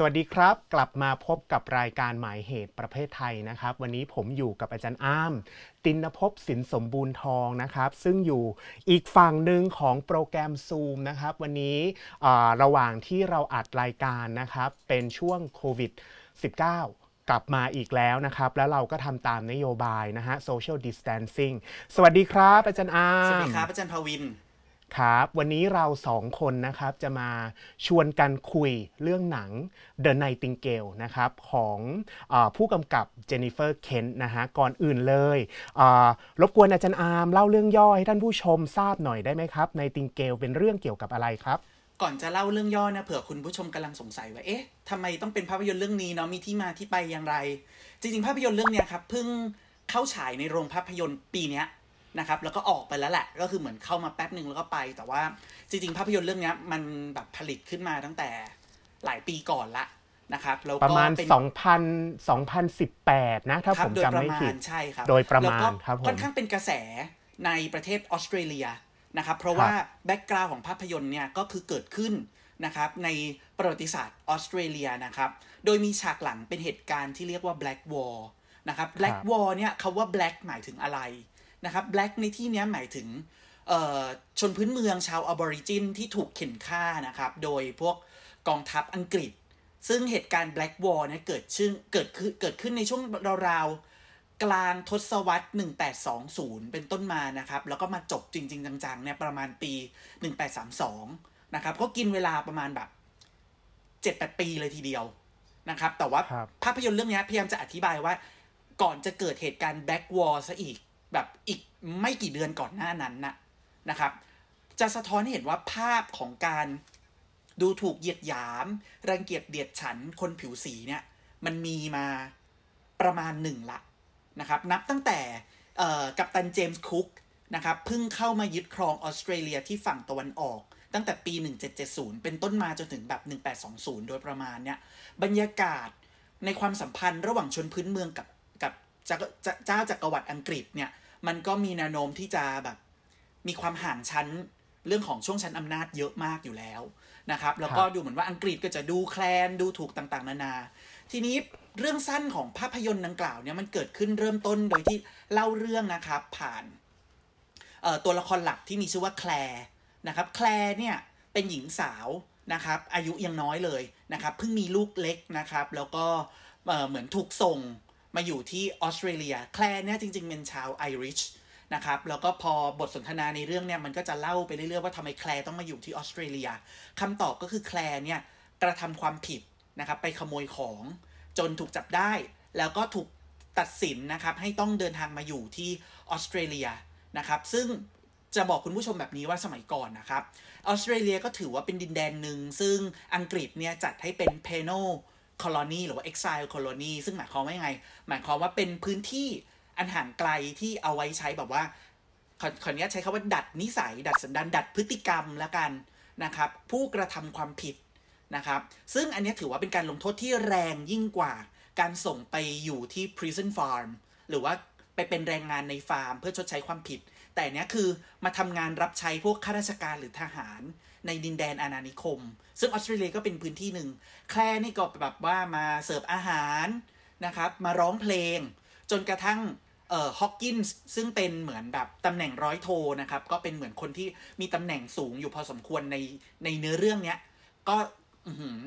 สวัสดีครับ กลับมาพบกับรายการหมายเหตุประเภทไทยนะครับ วันนี้ผมอยู่กับอาจารย์อ้ามตินภพสินสมบูรณ์ทองนะครับซึ่งอยู่อีกฝั่งหนึ่งของโปรแกรมซูมนะครับวันนี้ระหว่างที่เราอัดรายการนะครับเป็นช่วงโควิด -19 กลับมาอีกแล้วนะครับแล้วเราก็ทำตามนโยบายนะฮะ social distancing สวัสดีครับ อาจารย์อามสวัสดีครับ อาจารย์ภวินครับ วันนี้เราสองคนนะครับจะมาชวนกันคุยเรื่องหนัง The Nightingale นะครับของอผู้กำกับเจนนิเฟอร์เคนนะฮะก่อนอื่นเลย รบกวนอาจารย์อาร์มเล่าเรื่องย่อให้ท่านผู้ชมทราบหน่อยได้ไหมครับ Nightingale เป็นเรื่องเกี่ยวกับอะไรครับ ก่อนจะเล่าเรื่องย่อนะเผื่อคุณผู้ชมกำลังสงสัยว่าเอ๊ะทำไมต้องเป็นภาพยนตร์เรื่องนี้เนาะมีที่มาที่ไปอย่างไร จริงๆภาพยนตร์เรื่องนี้ครับเพิ่งเข้าฉายในโรงภาพยนตร์ปีนี้นะครับแล้วก็ออกไปแล้วแหละ ก็คือเหมือนเข้ามาแป๊บหนึ่งแล้วก็ไป แต่ว่าจริงๆภาพยนตร์เรื่องนี้มันแบบผลิตขึ้นมาตั้งแต่หลายปีก่อนละนะครับแล้วประมาณ2,000 2018 นะ ถ้าผมจำไม่ผิดใช่ครับโดยประมาณครับค่อนข้างเป็นกระแสในประเทศออสเตรเลียนะครับเพราะว่าแบ็กกราวของภาพยนตร์เนี่ยก็คือเกิดขึ้นนะครับในประวัติศาสตร์ออสเตรเลียนะครับโดยมีฉากหลังเป็นเหตุการณ์ที่เรียกว่า Black War นะครับ Black War เนี่ยคำว่า Black หมายถึงอะไรนะครับ black ในที่นี้หมายถึงชนพื้นเมืองชาวอบอริจินที่ถูกเข็นฆ่านะครับโดยพวกกองทัพอังกฤษ ซึ่งเหตุการณ์ Black War นี่ยเกิดชึ่นเกิดขึ้นเกิดขึ้นในช่วงราวๆ กลางทศวรรษ 1820 เป็นต้นมานะครับ แล้วก็มาจบจริงๆ จังๆเนี่ยประมาณปี 1832นะครับก็กินเวลาประมาณแบบ 7-8 ปีเลยทีเดียวนะครับแต่ว่าภาพยนตร์เรื่องนี้พยายามจะอธิบายว่าก่อนจะเกิดเหตุการณ์ Black War ซะอีกแบบอีกไม่กี่เดือนก่อนหน้านั้นนะนะครับจะสะท้อนให้เห็นว่าภาพของการดูถูกเหยียดหยาม รังเกียจเดียดฉันคนผิวสีเนี่ยมันมีมาประมาณหนึ่งละนะครับนับตั้งแต่กัปตันเจมส์คุกนะครับเพิ่งเข้ามายึดครองออสเตรเลียที่ฝั่งตะวันออก ตั้งแต่ปี 1770 เป็นต้นมาจนถึงแบบ 1820 โดยประมาณเนี่ยบรรยากาศในความสัมพันธ์ระหว่างชนพื้นเมืองกับเจ้าจักรวรรดิอังกฤษเนี่ยมันก็มีแนวโน้มที่จะแบบมีความห่างชั้นเรื่องของช่วงชั้นอำนาจเยอะมากอยู่แล้วนะครับ แล้วก็ดูเหมือนว่าอังกฤษก็จะดูแคลนดูถูกต่างๆ นานา ทีนี้เรื่องสั้นของภาพยนตร์ดังกล่าวเนี่ยมันเกิดขึ้นเริ่มต้นโดยที่เล่าเรื่องนะครับ ผ่านตัวละครหลักที่มีชื่อว่าแคลนะครับ แคลเนี่ยเป็นหญิงสาวนะครับ อายุยังน้อยเลยนะครับเพิ่งมีลูกเล็กนะครับ แล้วก็เหมือนถูกส่งมาอยู่ที่ออสเตรเลียแคลร์เนี่ยจริงๆเป็นชาวไอริชนะครับแล้วก็พอบทสนทนาในเรื่องเนี่ยมันก็จะเล่าไปเรื่อยๆว่าทำไมแคลร์ต้องมาอยู่ที่ออสเตรเลียคำตอบก็คือแคลร์เนี่ยกระทำความผิดนะครับไปขโมยของจนถูกจับได้ แล้วก็ถูกตัดสินนะครับให้ต้องเดินทางมาอยู่ที่ออสเตรเลียนะครับซึ่งจะบอกคุณผู้ชมแบบนี้ว่าสมัยก่อนนะครับออสเตรเลียก็ถือว่าเป็นดินแดนหนึ่งซึ่งอังกฤษเนี่ยจัดให้เป็นเพโนคอลอนีหรือว่า exile colony ซึ่งหมายความว่ายังไง หมายความว่าเป็นพื้นที่อันห่างไกลที่เอาไว้ใช้ แบบว่าขอขอนี้ใช้คาว่าดัดนิสัยดัดสันดานดัดพฤติกรรมแล้วกันนะครับ ผู้กระทำความผิดนะครับซึ่งอันนี้ถือว่าเป็นการลงโทษที่แรงยิ่งกว่าการส่งไปอยู่ที่ prison farm หรือว่าไปเป็นแรงงานในฟาร์มเพื่อชดใช้ความผิด แต่เนี้ยคือมาทำงานรับใช้พวกข้าราชการหรือทหารในดินแดนอาณานิคม ซึ่งออสเตรเลียก็เป็นพื้นที่หนึ่ง แคลนี่ก็แบบว่ามาเสิร์ฟอาหารนะครับมาร้องเพลง จนกระทั่งอฮอกกินส์ซึ่งเป็นเหมือนแบบตำแหน่งร้อยโทนะครับก็เป็นเหมือนคนที่มีตำแหน่งสูงอยู่พอสมควรในในเนื้อเรื่องเนี้ยก็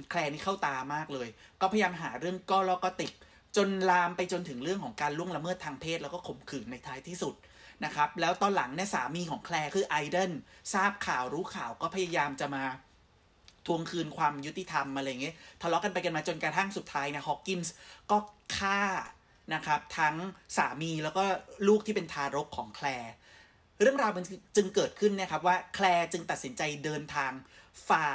แคลนี่เข้าตามากเลย ก็พยายามหาเรื่องก็แล้วก็ติด จนลามไปจนถึงเรื่องของการล่วงละเมิดทางเพศแล้วก็ข่มขืนในท้ายที่สุดนะครับแล้วตอนหลังเนี่ยสามีของแคลคือไอเดนทราบข่าวรู้ข่าวก็พยายามจะมาทวงคืนความยุติธรรมมาอะไรเงี้ยทะเลาะกันไปกันมาจนกระทั่งสุดท้ายนะฮอกกินส์ก็ฆ่านะครับทั้งสามีแล้วก็ลูกที่เป็นทารกของแคลเรื่องราวมันจึงเกิดขึ้นนะครับว่าแคลจึงตัดสินใจเดินทางฝ่า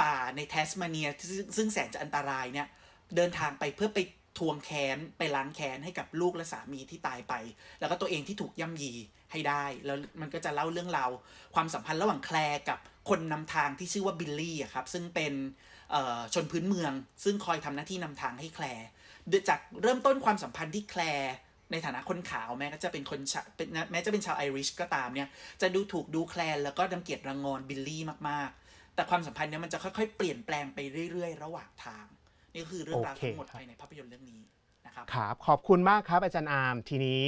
ป่าในแทสมาเนียซึ่งแสนจะอันตรายเนี่ยเดินทางไปเพื่อไปทวงแค้นไปล้างแค้นให้กับลูกและสามีที่ตายไป แล้วก็ตัวเองที่ถูกย่ำยีให้ได้ แล้วมันก็จะเล่าเรื่องราวความสัมพันธ์ระหว่างแคลร์กับคนนำทางที่ชื่อว่าบิลลี่ครับซึ่งเป็นชนพื้นเมืองซึ่งคอยทำหน้าที่นำทางให้แคลร์จากเริ่มต้นความสัมพันธ์ที่แคลร์ในฐานะคนขาวแม้ก็จะเป็นคนแม้จะเป็นชาวไอริชก็ตามเนี่ย จะดูถูกดูแคลนแล้วก็ดังเกียดรังงอนบิลลี่มากๆ แต่ความสัมพันธ์เนี่ยมันจะค่อยๆเปลี่ยนแปลงไปเรื่อยๆระหว่างทางนี่คือเรื่องราวทั้งหมดภายในภาพยนตร์เรื่องนี้นะครับครับ ขอบคุณมากครับ อาจารย์อาร์ม ทีนี้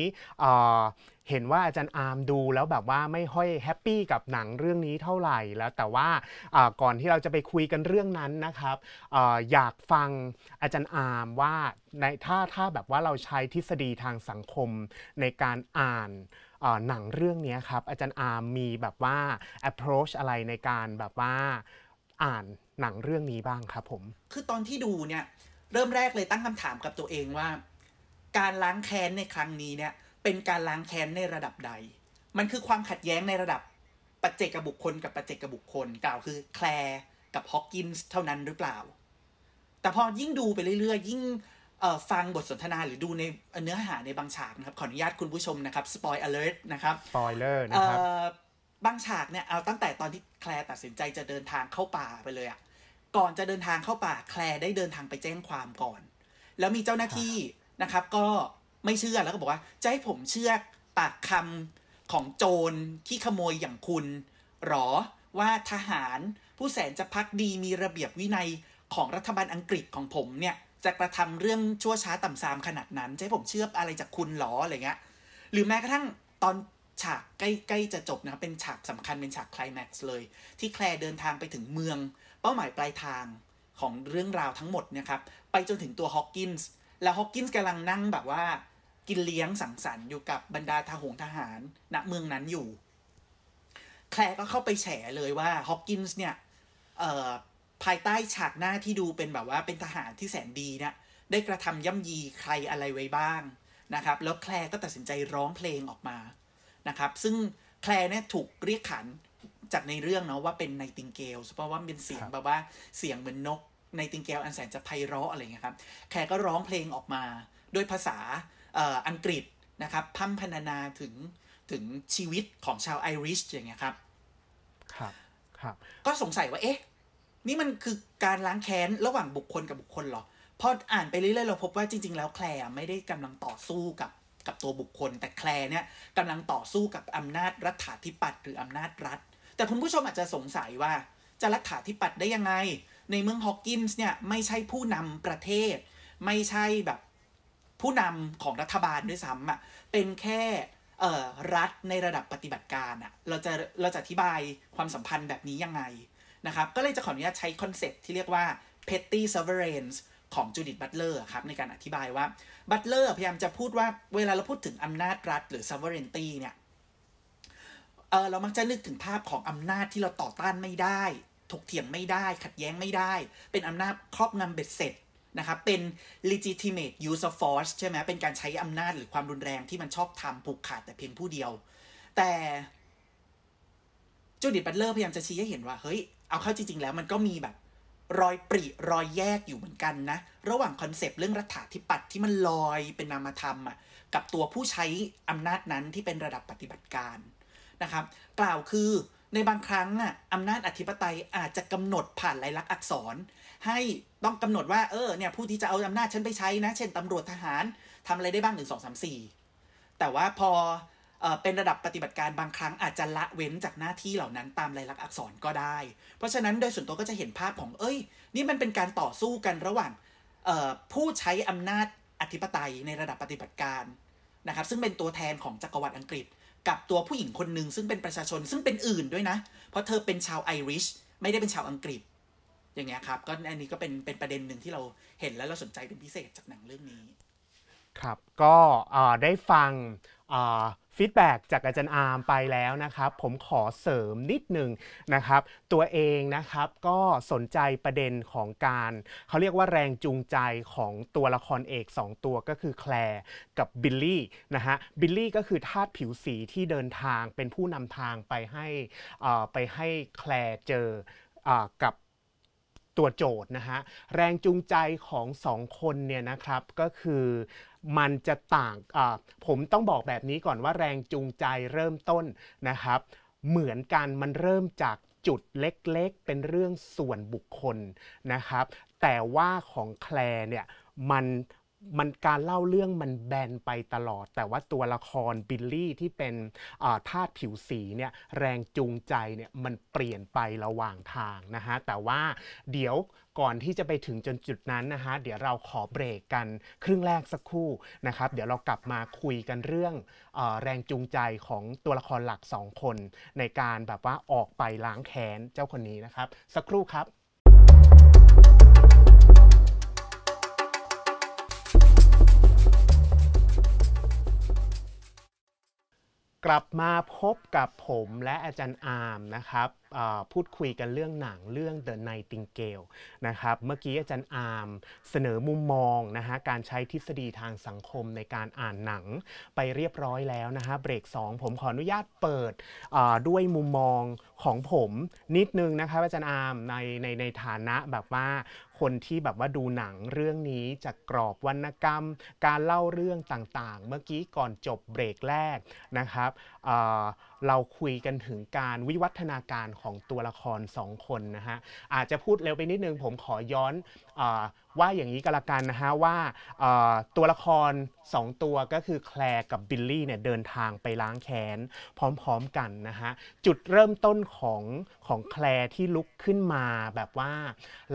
เห็นว่าอาจารย์อาร์มดู แล้วแบบว่าไม่ค่อยแฮปปี้กับหนังเรื่องนี้เท่าไหร่แล้ว แต่ว่าก่อนที่เราจะไปคุยกันเรื่องนั้นนะครับออยากฟังอาจารย์อาร์มว่าในถ้าถ้าแบบว่าเราใช้ทฤษฎีทางสังคมในการอ่านหนังเรื่องนี้ครับอาจารย์อาร์มมีแบบว่า approach อะไรในการแบบว่าอ่านนังเรื่องนี้บ้างครับผม คือตอนที่ดูเนี่ยเริ่มแรกเลยตั้งคำถามกับตัวเองว่า การล้างแค้นในครั้งนี้เนี่ยเป็นการล้างแค้นในระดับใด มันคือความขัดแย้งในระดับ ปัจเจกบุคคลกับปัจเจกบุคคล กล่าวคือแคลร์กับฮอกกินส์เท่านั้นหรือเปล่า แต่พอยิ่งดูไปเรื่อยๆ ยิ่งฟังบทสนทนาหรือดูในเนื้อหาในบางฉากนะครับขออนุญาตคุณผู้ชมนะครับสปอยเอลเอร์นะครับสปอยเลอร์นะครับบางฉากเนี่ยเอาตั้งแต่ตอนที่แคลร์ตัดสินใจจะเดินทางเข้าป่าไปเลยอะก่อนจะเดินทางเข้าป่าแคลได้เดินทางไปแจ้งความก่อน แล้วมีเจ้าหน้าที่นะครับ ก็ไม่เชื่อแล้วก็บอกว่าจะให้ผมเชื่อปากคำของโจรที่ขโมยอย่างคุณหรอว่าทหารผู้แสนจะพักดีมีระเบียบวินัยของรัฐบาลอังกฤษของผมเนี่ยจะกระทำเรื่องชั่วช้าต่ำาซามขนาดนั้นจะให้ผมเชื่ออะไรจากคุณหรออะไรเงี้ยหรือแม้กระทั่งตอนฉากใกล้ๆจะจบนะครับเป็นฉากสำคัญเป็นฉากคลแม็กซ์เลย ที่แคลเดินทางไปถึงเมืองเป้าหมายปลายทางของเรื่องราวทั้งหมดนะครับไปจนถึงตัวฮอกกินส์แล้วฮอกกินส์กำลังนั่งแบบว่ากินเลี้ยงสังสรรค์อยู่กับบรรดาทหงทหารณเมืองนั้นอยู่ แคลก็เข้าไปแฉเลยว่าฮอกกินส์เนี่ยภายใต้ฉากหน้าที่ดูเป็นแบบว่าเป็นทหารที่แสนดีเนี่ยได้กระทำย่ำยีใครอะไรไว้บ้างนะครับ แล้วแคลก็ตัดสินใจร้องเพลงออกมานะครับ ซึ่งแคลเนี่ยถูกเรียกขันจากในเรื่องเนาะว่าเป็นไนติงเกลเพราะว่าเป็นเสียงแบบว่าเสียงเหมือนนกไนติงเกลอันแสนจะไพเราะอะไรเงี้ยครับแขกก็ร้องเพลงออกมาด้วยภาษาอังกฤษ นะครับพัมพนานาถึงถึงชีวิตของชาวไอริชอย่างเงี้ยครับ ครับ ครับ ก็สงสัยว่า เอ๊ะ นี่มันคือการล้างแค้น ระหว่างบุคคลกับบุคคลหรอพออ่านไปเรื่อยๆเราพบว่าจริงๆแล้วแคลร์ไม่ได้กำลังต่อสู้กับกับตัวบุคคล แต่แคลร์เนี่ยกำลังต่อสู้กับอำนาจรัฐาธิปัตย์หรืออำนาจรัฐแต่คุณผู้ชมอาจจะสงสัยว่า จะรัฐาธิปัตย์ได้ยังไง ในเมืองฮอกกินส์เนี่ย ไม่ใช่ผู้นำประเทศ ไม่ใช่แบบผู้นำของรัฐบาลด้วยซ้ำอะ่ะเป็นแค่รัฐในระดับปฏิบัติการอะ่ะเราจะเราจะอธิบายความสัมพันธ์แบบนี้ยังไงนะครับก็เลยจะขออนุญาตใช้คอนเซ็ปที่เรียกว่า petty sovereigns ของจูดิตบัตเลอร์ครับในการอธิบายว่าบัตเลอร์พยายามจะพูดว่าเวลาเราพูดถึงอำนาจรัฐหรือ sovereignty เนี่ยเออเรามักจะนึกถึงภาพของอำนาจที่เราต่อต้านไม่ได้ ถกเถียงไม่ได้ ขัดแย้งไม่ได้ เป็นอำนาจครอบงำเบ็ดเสร็จนะครับเป็น legitimate use of force ใช่ไหมเป็นการใช้อำนาจหรือความรุนแรงที่มันชอบทำผูกขาดแต่เพียงผู้เดียว แต่จูดิตบัตเลอร์พยายามจะชี้ให้เห็นว่าเฮ้ยเอาเข้าจริงๆ แล้วมันก็มีแบบ รอยปริรอยแยกอยู่เหมือนกันนะระหว่างคอนเซปต์เรื่องรัฐาธิปัตย์ที่มันลอยเป็นนามธรรมอ่ะกับตัวผู้ใช้อำนาจนั้นที่เป็นระดับปฏิบัติการนะครับกล่าวคือในบางครั้งอ่ะอำนาจอธิปไตยอาจจะกำหนดผ่านลายลักษณ์อักษร ให้ต้องกำหนดว่าเออเนี่ยผู้ที่จะเอาอำนาจฉันไปใช้นะ เช่นตำรวจทหารทำอะไรได้บ้างหนึ่งสองสามสี่แต่ว่าพอเป็นระดับปฏิบัติการบางครั้งอาจจะละเว้นจากหน้าที่เหล่านั้นตามลายลักษณ์อักษรก็ได้ เพราะฉะนั้นโดยส่วนตัวก็จะเห็นภาพของเอ้ย นี่มันเป็นการต่อสู้กันระหว่างผู้ใช้อำนาจอธิปไตยในระดับปฏิบัติการนะครับซึ่งเป็นตัวแทนของจักรวรรดิอังกฤษกับตัวผู้หญิงคนหนึ่งซึ่งเป็นประชาชนซึ่งเป็นอื่นด้วยนะ เพราะเธอเป็นชาวไอริชไม่ได้เป็นชาวอังกฤษ อย่างเงี้ยครับก็อันนี้ก็เป็นเป็นประเด็นหนึ่งที่เราเห็นแล้ว เราสนใจเป็นพิเศษจากหนังเรื่องนี้ ครับก็ได้ฟังฟีดแบ็จากอาจารย์อาร์มไปแล้วนะครับผมขอเสริมนิดหนึ่งนะครับตัวเองนะครับก็สนใจประเด็นของการเขาเรียกว่าแรงจูงใจของตัวละครเอก 2 ตัวก็คือแคลร์กับบิลลี่นะฮะบิลลี่ก็คือทาสผิวสีที่เดินทางเป็นผู้นำทางไปให้ไปให้แคลร์เจอกับตัวโจทย์นะฮะแรงจูงใจของสองคนเนี่ยนะครับก็คือมันจะต่างผมต้องบอกแบบนี้ก่อนว่าแรงจูงใจเริ่มต้นนะครับ เหมือนกันมันเริ่มจากจุดเล็กๆ เป็นเรื่องส่วนบุคคลนะครับ แต่ว่าของแคลเนี่ยมันมันการเล่าเรื่องมันแบนไปตลอด แต่ว่าตัวละครบิลลี่ที่เป็นทาสผิวสีเนี่ยแรงจูงใจเนี่ยมันเปลี่ยนไประหว่างทางนะฮะแต่ว่าเดี๋ยวก่อนที่จะไปถึงจนจุดนั้นนะฮะเดี๋ยวเราขอเบรกกันครึ่งแรกสักครู่นะครับ เดี๋ยวเรากลับมาคุยกันเรื่องอแรงจูงใจของตัวละครหลัก 2 คน ในการแบบว่าออกไปล้างแค้นเจ้าคนนี้นะครับสักครู่ครับกลับมาพบกับผมและอาจารย์อาร์มนะครับพูดคุยกันเรื่องหนังเรื่อง The Nightingale นะครับ เมื่อกี้อาจารย์อาร์มเสนอมุมมองนะฮะการใช้ทฤษฎีทางสังคมในการอ่านหนัง ไปเรียบร้อยแล้วนะฮะเบรก2ผมขออนุญาตเปิดด้วยมุมมองของผมนิดนึงนะครับ อาจารย์อาร์มในในในฐานะแบบว่าคนที่แบบว่าดูหนังเรื่องนี้จากกรอบวรรณกรรม การเล่าเรื่องต่างๆ เมื่อกี้ก่อนจบเบรกแรกนะครับเราคุยกันถึงการวิวัฒนาการของตัวละคร 2 คนนะฮะอาจจะพูดเร็วไปนิดนึงผมขอย้อนอว่าอย่างนี้ก็แล้วกันนะฮะว่าตัวละคร 2 ตัวก็คือแคลร์กับบิลลี่เนี่ยเดินทางไปล้างแค้น พร้อมๆกันนะฮะจุดเริ่มต้นของของแคลร์ที่ลุกขึ้นมา แบบว่า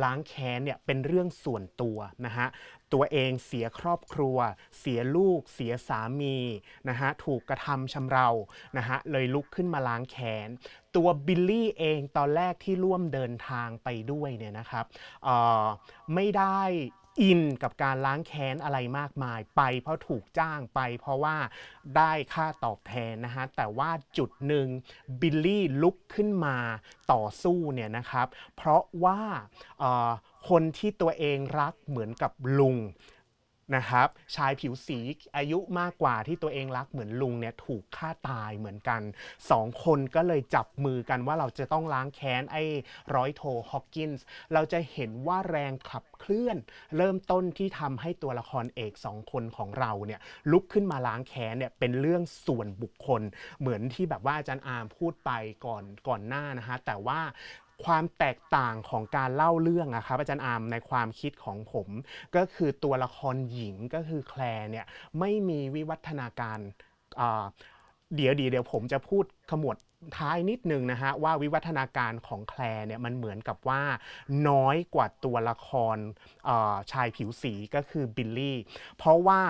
ล้างแค้นเนี่ยเป็นเรื่องส่วนตัวนะฮะตัวเองเสียครอบครัว เสียลูกเสียสามีนะฮะถูกกระทำชาเรานะฮะเลยลุกขึ้นมาล้างแขน ตัวบิลลี่เองตอนแรกที่ร่วมเดินทางไปด้วยเนี่ยนะครับไม่ได้อินกับการล้างแค้นอะไรมากมายไปเพราะถูกจ้างไปเพราะว่าได้ค่าตอบแทนนะฮะ แต่ว่าจุดหนึ่งบิลลี่ลุกขึ้นมาต่อสู้เนี่ยนะครับ เพราะว่าคนที่ตัวเองรักเหมือนกับลุงนะครับชายผิวสีอายุมากกว่าที่ตัวเองรักเหมือนลุงเนี่ยถูกฆ่าตายเหมือนกันสองคนก็เลยจับมือกันว่าเราจะต้องล้างแค้น ไอ้ร้อยโทฮอกกินส์เราจะเห็นว่าแรงขับเคลื่อน เริ่มต้นที่ทำให้ตัวละครเอกสองคนของเราเนี่ยลุกขึ้นมาล้างแค้นเนี่ยเป็นเรื่องส่วนบุคคล เหมือนที่แบบว่าอาจารย์อาร์มพูดไปก่อนก่อนหน้านะฮะแต่ว่าความแตกต่างของการเล่าเรื่องอะครับอาจารย์อามในความคิดของผม ก็คือตัวละครหญิงก็คือแคลเนี่ย ไม่มีวิวัฒนาการเดี๋ยวดีเดี๋ยวผมจะพูดขมวดท้ายนิดนึงนะฮะว่าวิวัฒนาการของแคลเนี่ยมันเหมือนกับว่าน้อยกว่าตัวละครชายผิวสีก็คือบิลลี่เพราะว่า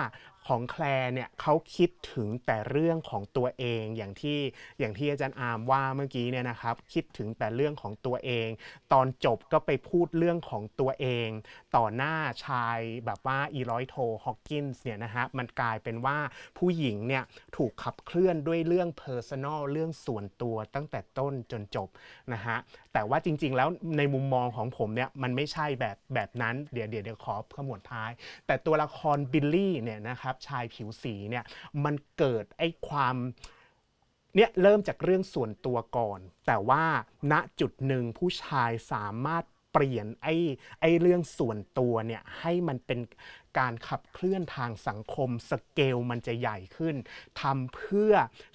ของแคลเนี่ยเขาคิดถึงแต่เรื่องของตัวเองอย่างที่อย่างที่อาจารย์อาร์มว่าเมื่อกี้เนี่ยนะครับคิดถึงแต่เรื่องของตัวเอง ตอนจบก็ไปพูดเรื่องของตัวเอง ต่อหน้าชายแบบว่าอีร้อยโทฮอกกินส์เนี่ยนะฮะมันกลายเป็นว่าผู้หญิงเนี่ยถูกขับเคลื่อนด้วยเรื่องเพอร์ซันอลเรื่องื่องส่วนตัวตั้งแต่ต้นจนจบนะฮะแต่ว่าจริงๆแล้วในมุมมองของผมเนี่ยมันไม่ใช่แบบแบบนั้น เดี๋ยวเดี๋ยวเดี๋ยวขอขมวดท้าย แต่ตัวละครบิลลี่เนี่ยนะครับชายผิวสีเนี่ยมันเกิดไอ้ความเนี่ยเริ่มจากเรื่องส่วนตัวก่อน แต่ว่าณจุดหนึ่งผู้ชายสามารถเปลี่ยนไอ้ไอ้เรื่องส่วนตัวเนี่ยให้มันเป็นการขับเคลื่อนทางสังคมสเกลมันจะใหญ่ขึ้นทำเพื่อ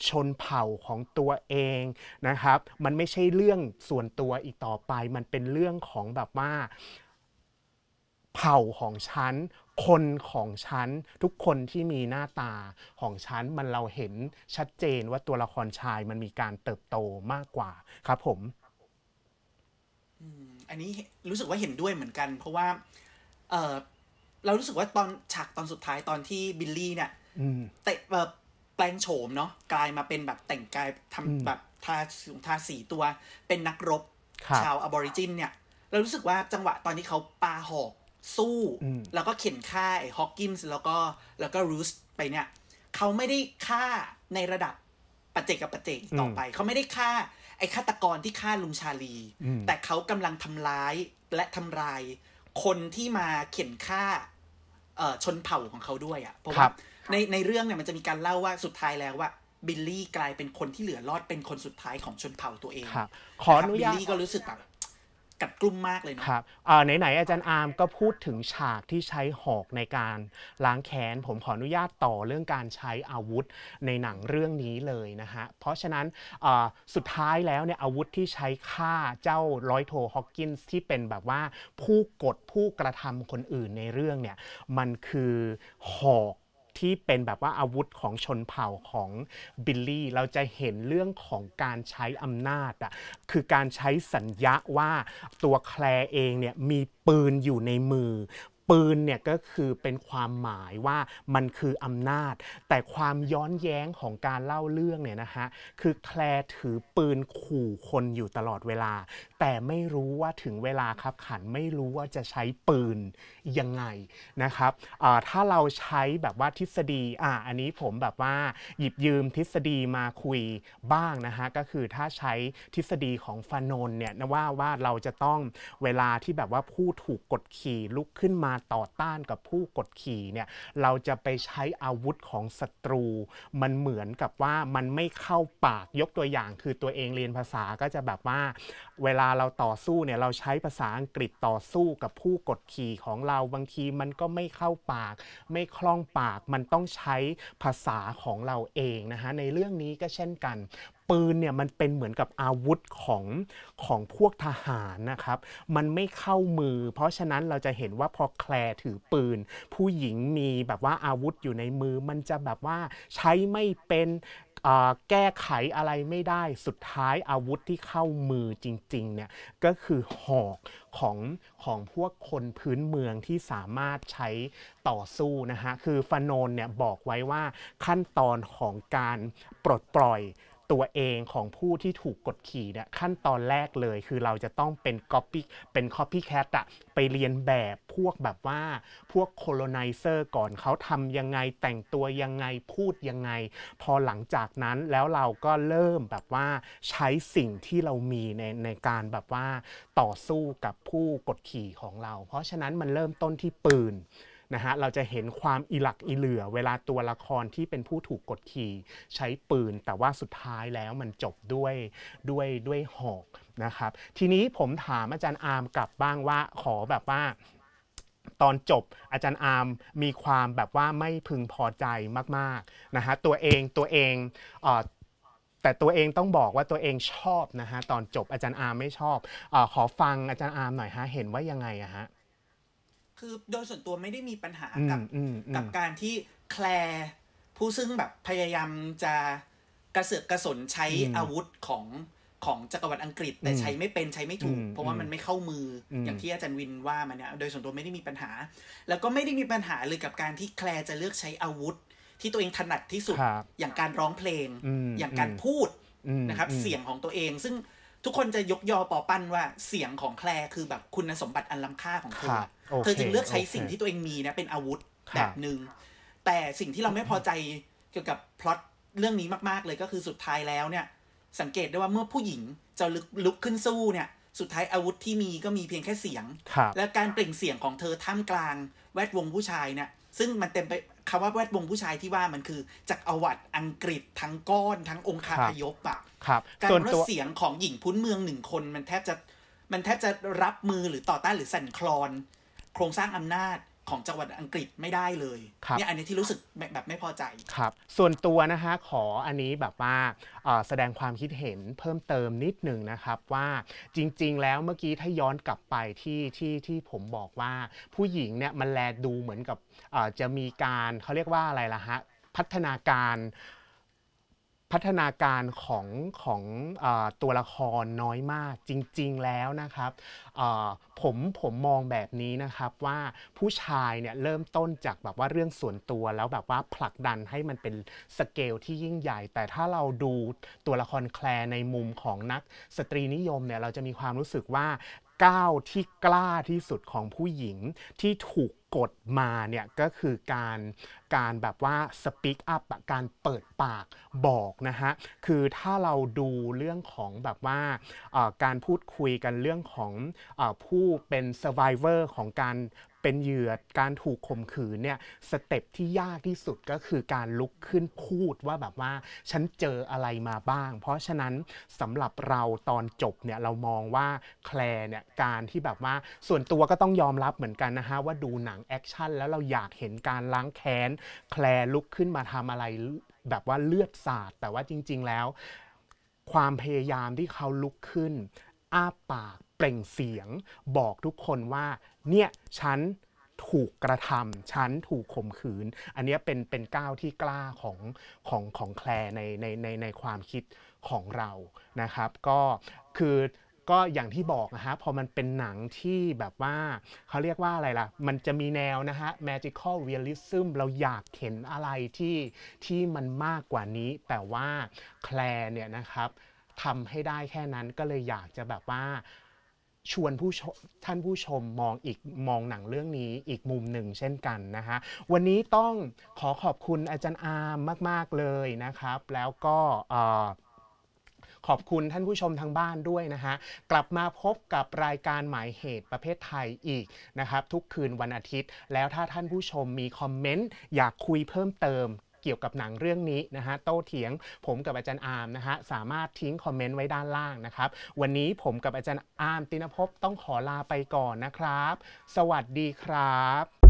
ชนเผ่าของตัวเองนะครับ มันไม่ใช่เรื่องส่วนตัวอีกต่อไป มันเป็นเรื่องของแบบว่า เผ่าของฉัน คนของฉัน ทุกคนที่มีหน้าตาของฉันมันเราเห็นชัดเจนว่าตัวละครชายมันมีการเติบโตมากกว่า ครับผมมอันนี้รู้สึกว่าเห็นด้วยเหมือนกัน เพราะว่าเออเรารู้สึกว่าตอนฉากตอนสุดท้ายตอนที่บิลลี่ เนี่ยเตะแบบแปลงโฉมเนาะกลายมาเป็นแบบแต่งกายทำแบบทาทาสีตัว เป็นนักรบชาวอบอริจินเนี่ย เรารู้สึกว่าจังหวะตอนที่เขาปาหอกสู้ แล้วก็เข็นฆ่า ไอ้ ฮอกกินส์แล้วก็แล้วก็รูสไปเนี่ย เขาไม่ได้ฆ่าในระดับปัจเจกกับปัจเจกต่อไป เขาไม่ได้ฆ่าไอ้ฆาตกรที่ฆ่าลุงชาลี แต่เขากำลังทำร้ายและทำลาย คนที่มาเข็นฆ่าชนเผ่าของเขาด้วยอะ่ะเพราะว่าในในเรื่องเนี่ยมันจะมีการเล่าว่าสุดท้ายแล้วว่า บิลลี่กลายเป็นคนที่เหลือรอดเป็นคนสุดท้ายของชนเผ่าตัวเองขออนุญาตบิลลี่ก็รู้สึกแบบกัดกลุ่มมากเลยนะครับไหนๆอาจารย์อาร์มก็พูดถึงฉากที่ใช้หอกในการล้างแค้นผมขออนุญาตต่อเรื่องการใช้อาวุธในหนังเรื่องนี้เลยนะฮะเพราะฉะนั้นสุดท้ายแล้วเนี่ยอาวุธที่ใช้ฆ่าเจ้าร้อยโทฮอกกินส์ที่เป็นแบบว่าผู้กดผู้กระทำคนอื่นในเรื่องเนี่ย มันคือหอกที่เป็นแบบว่าอาวุธของชนเผ่าของบิลลี่ เราจะเห็นเรื่องของการใช้อำนาจอะคือการใช้สัญญาว่าตัวแคลเองเนี่ยมีปืนอยู่ในมือปืนเนี่ยก็คือเป็นความหมายว่ามันคืออำนาจ แต่ความย้อนแย้งของการเล่าเรื่องเนี่ยนะฮะคือแคลร์ถือปืนขู่คนอยู่ตลอดเวลาแต่ไม่รู้ว่าถึงเวลาครับขันไม่รู้ว่าจะใช้ปืนยังไงนะครับถ้าเราใช้แบบว่าทฤษฎีอ่าอันนี้ผมแบบว่าหยิบยืมทฤษฎีมาคุยบ้างนะฮะก็คือถ้าใช้ทฤษฎีของฟานนเนี่ยนะว่าว่าเราจะต้องเวลาที่แบบว่าผู้ถูกกดขี่ลุกขึ้นมาาต่อต้านกับผู้กดขี่เนี่ย เราจะไปใช้อาวุธของศัตรู มันเหมือนกับว่ามันไม่เข้าปาก ยกตัวอย่างคือตัวเองเรียนภาษาก็จะแบบว่า เวลาเราต่อสู้เนี่ยเราใช้ภาษาอังกฤษต่อสู้กับผู้กดขี่ของเราบางทีมันก็ไม่เข้าปาก ไม่คล่องปาก มันต้องใช้ภาษาของเราเองนะฮะ ในเรื่องนี้ก็เช่นกันปืนเนี่ยมันเป็นเหมือนกับอาวุธของของพวกทหารนะครับ มันไม่เข้ามือ เพราะฉะนั้นเราจะเห็นว่าพอแคลถือปืน ผู้หญิงมีแบบว่าอาวุธอยู่ในมือมันจะแบบว่าใช้ไม่เป็นแก้ไขอะไรไม่ได้ สุดท้ายอาวุธที่เข้ามือจริงๆเนี่ยก็คือหอกของของพวกคนพื้นเมืองที่สามารถใช้ต่อสู้นะฮะ คือฟานนเนี่ยบอกไว้ว่าขั้นตอนของการปลดปล่อยตัวเองของผู้ที่ถูกกดขี่เนี่ยขั้นตอนแรกเลยคือเราจะต้องเป็น copy เป็น copycat อะไปเรียนแบบพวกแบบว่าพวก colonizer ก่อนเขาทำยังไงแต่งตัวยังไงพูดยังไง พอหลังจากนั้นแล้วเราก็เริ่มแบบว่าใช้สิ่งที่เรามีในในการแบบว่า ต่อสู้กับผู้กดขี่ของเรา เพราะฉะนั้นมันเริ่มต้นที่ปืนนะฮะเราจะเห็นความอิหลักอิเหลือ เวลาตัวละครที่เป็นผู้ถูกกดขี่ใช้ปืน แต่ว่าสุดท้ายแล้วมันจบด้วยด้วยด้วยหอกนะครับทีนี้ผมถามอาจารย์อาร์มกลับบ้างว่าขอแบบว่า ตอนจบอาจารย์อาร์มมีความแบบว่าไม่พึงพอใจมากๆนะฮะตัวเองตัวเองอแต่ตัวเองต้องบอกว่าตัวเองชอบนะฮะตอนจบอาจารย์อาร์มไม่ชอบอขอฟังอาจารย์อาร์มหน่อยฮะเห็นว่ายังไงอะฮะคือโดยส่วนตัวไม่ได้มีปัญหากับกับการที่แคลร์ผู้ซึ่งแบบพยายามจะกระเสือกกระสนใช้อาวุธของของจักรวรรดิอังกฤษแต่ใช้ไม่เป็นใช้ไม่ถูกเพราะว่ามันไม่เข้ามืออย่างที่อาจารย์วินว่ามันเนี่ยโดยส่วนตัวไม่ได้มีปัญหา แล้วก็ไม่ได้มีปัญหาเลยกับการที่แคลร์จะเลือกใช้อาวุธที่ตัวเองถนัดที่สุดอย่างการร้องเพลงอย่างการพูดนะครับเสียงของตัวเองซึ่งทุกคนจะยกยอปอปั้นว่าเสียงของแคลคือแบบคุณสมบัติอันล้ำค่าของเธอเธอจึงเลือกใช้สิ่งที่ตัวเองมีนะเป็นอาวุธแบบหนึ่ง แต่สิ่งที่เราไม่พอใจเกี่ยวกับพล็อตเรื่องนี้มากๆเลยก็คือสุดท้ายแล้วเนี่ย สังเกตได้ว่าเมื่อผู้หญิงจะลุกขึ้นสู้เนี่ยสุดท้ายอาวุธที่มีก็มีเพียงแค่เสียง และการเปล่งเสียงของเธอท่ามกลาง แวดวงผู้ชายเนี่ยซึ่งมันเต็มไปคำว่าแวดวงผู้ชายที่ว่ามันคือจากอวัตอังกฤษทั้งก้อน ทั้งองคาพยพอะครับ การรับเสียงของหญิงพุ้นเมืองหนึ่งคน มันแทบจะ มันแทบจะรับมือหรือต่อต้าน หรือสั่นคลอน โครงสร้างอำนาจของจังหวัดอังกฤษไม่ได้เลยเนี่ยอันนี้ที่รู้สึกแบบไม่พอใจครับ ส่วนตัวนะคะขออันนี้แบบว่าแสดงความคิดเห็นเพิ่มเติมนิดหนึ่งนะครับ ว่าจริง ๆแล้วเมื่อกี้ถ้าย้อนกลับไปที่ที่ที่ผมบอกว่าผู้หญิงเนี่ยมันแลดูเหมือนกับจะมีการเขาเรียกว่าอะไรล่ะฮะ พัฒนาการพัฒนาการของของอตัวละครน้อยมากจริงๆแล้วนะครับผมผมมองแบบนี้นะครับว่าผู้ชายเนี่ยเริ่มต้นจากแบบว่าเรื่องส่วนตัวแล้วแบบว่าผลักดันให้มันเป็นสเกลที่ยิ่งใหญ่ แต่ถ้าเราดูตัวละครแคลในมุมของนักสตรีนิยมเนี่ยเราจะมีความรู้สึกว่าก้าวที่กล้าที่สุดของผู้หญิงที่ถูกกฏมาเนี่ยก็คือการการแบบว่า speak up การเปิดปากบอกนะฮะคือถ้าเราดูเรื่องของแบบว่าการพูดคุยกันเรื่องของอผู้เป็น survivor ของการเป็นเหยื่อการถูกข่มขืนเนี่ยสเต็ปที่ยากที่สุดก็คือการลุกขึ้นพูดว่าแบบว่าฉันเจออะไรมาบ้าง เพราะฉะนั้นสำหรับเราตอนจบเนี่ยเรามองว่าแคลเนี่ยการที่แบบว่าส่วนตัวก็ต้องยอมรับเหมือนกันนะฮะว่าดูหนังแอคชั่นแล้วเราอยากเห็นการล้างแค้นแคลลุกขึ้นมาทำอะไรแบบว่าเลือดสาดแต่ว่าจริง ๆแล้ว ความพยายามที่เขาลุกขึ้นอ้าปากล่งเสียงบอกทุกคนว่าเนี่ยฉันถูกกระทำฉันถูกข่มขืน อันนี้เป็นเป็นก้าวที่กล้าของของของแคลในในในในความคิดของเรานะครับก็คือก็อย่างที่บอกนะฮะพอมันเป็นหนังที่แบบว่า เขาเรียกว่าอะไรล่ะ มันจะมีแนวนะฮะ magical realism เราอยากเห็นอะไรที่ที่มันมากกว่านี้แต่ว่าแคลเนี่ยนะครับทำให้ได้แค่นั้นก็เลยอยากจะแบบว่าชวนผู้ท่านผู้ชมมองอีกมองหนังเรื่องนี้อีกมุมหนึ่งเช่นกันนะคะวันนี้ต้องขอขอบคุณอาจารย์อาร์มมากๆเลยนะครับแล้วก็ขอบคุณท่านผู้ชมทางบ้านด้วยนะฮะกลับมาพบกับรายการหมายเหตุประเภทไทยอีกนะครับทุกคืนวันอาทิตย์ แล้วถ้าท่านผู้ชมมีคอมเมนต์อยากคุยเพิ่มเติมเกี่ยวกับหนังเรื่องนี้นะฮะโต้เถียงผมกับอาจารย์อาร์มนะฮะสามารถทิ้งคอมเมนต์ไว้ด้านล่างนะครับ วันนี้ผมกับอาจารย์อาร์มตินภพต้องขอลาไปก่อนนะครับ สวัสดีครับ